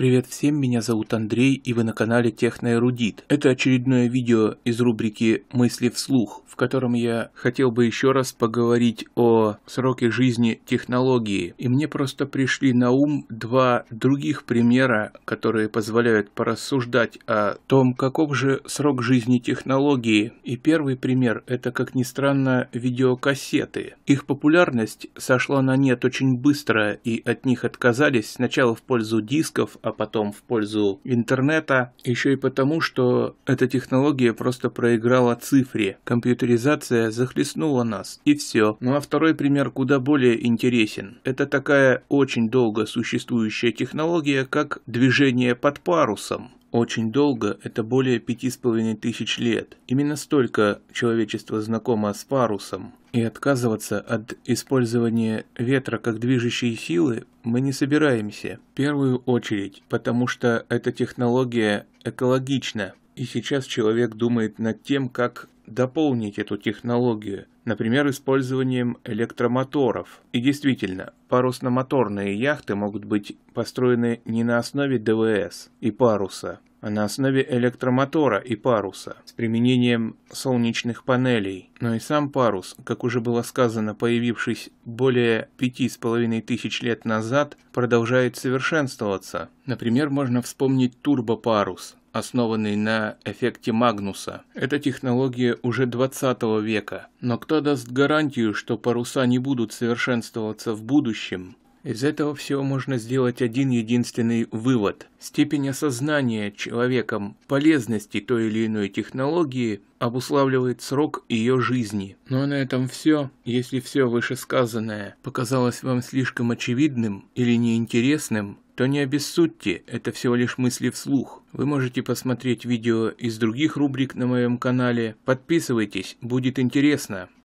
Привет всем, меня зовут Андрей и вы на канале Техноэрудит. Это очередное видео из рубрики «Мысли вслух», в котором я хотел бы еще раз поговорить о сроке жизни технологии. И мне просто пришли на ум два других примера, которые позволяют порассуждать о том, каков же срок жизни технологии. И первый пример – это, как ни странно, видеокассеты. Их популярность сошла на нет очень быстро, и от них отказались сначала в пользу дисков, а а потом в пользу интернета, еще и потому, что эта технология просто проиграла цифре. Компьютеризация захлестнула нас, и все. Ну а второй пример куда более интересен. Это такая очень долго существующая технология, как движение под парусом. Очень долго – это более пяти с половиной тысяч лет. Именно столько человечество знакомо с парусом. И отказываться от использования ветра как движущей силы мы не собираемся. В первую очередь, потому что эта технология экологична. И сейчас человек думает над тем, как дополнить эту технологию, например, использованием электромоторов. И действительно, парусно-моторные яхты могут быть построены не на основе ДВС и паруса, на основе электромотора и паруса с применением солнечных панелей, но и сам парус, как уже было сказано, появившись более пяти с половиной тысяч лет назад, продолжает совершенствоваться. Например, можно вспомнить турбопарус, основанный на эффекте Магнуса. Эта технология уже 20 века, но кто даст гарантию, что паруса не будут совершенствоваться в будущем? Из этого всего можно сделать один единственный вывод. Степень осознания человеком полезности той или иной технологии обуславливает срок ее жизни. Но на этом все. Если все вышесказанное показалось вам слишком очевидным или неинтересным, то не обессудьте, это всего лишь мысли вслух. Вы можете посмотреть видео из других рубрик на моем канале. Подписывайтесь, будет интересно.